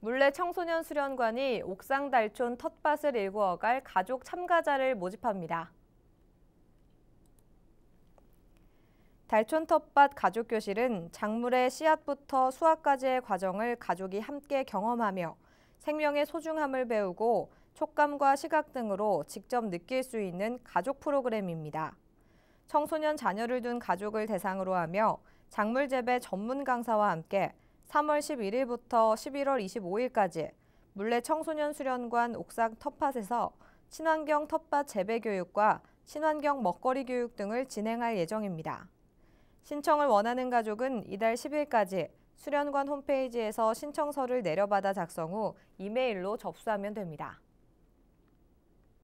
물레 청소년 수련관이 옥상달촌 텃밭을 일구어갈 가족 참가자를 모집합니다. 달촌 텃밭 가족교실은 작물의 씨앗부터 수확까지의 과정을 가족이 함께 경험하며 생명의 소중함을 배우고 촉감과 시각 등으로 직접 느낄 수 있는 가족 프로그램입니다. 청소년 자녀를 둔 가족을 대상으로 하며 작물 재배 전문 강사와 함께 3월 11일부터 11월 25일까지 물레 청소년 수련관 옥상 텃밭에서 친환경 텃밭 재배 교육과 친환경 먹거리 교육 등을 진행할 예정입니다. 신청을 원하는 가족은 이달 10일까지 수련관 홈페이지에서 신청서를 내려받아 작성 후 이메일로 접수하면 됩니다.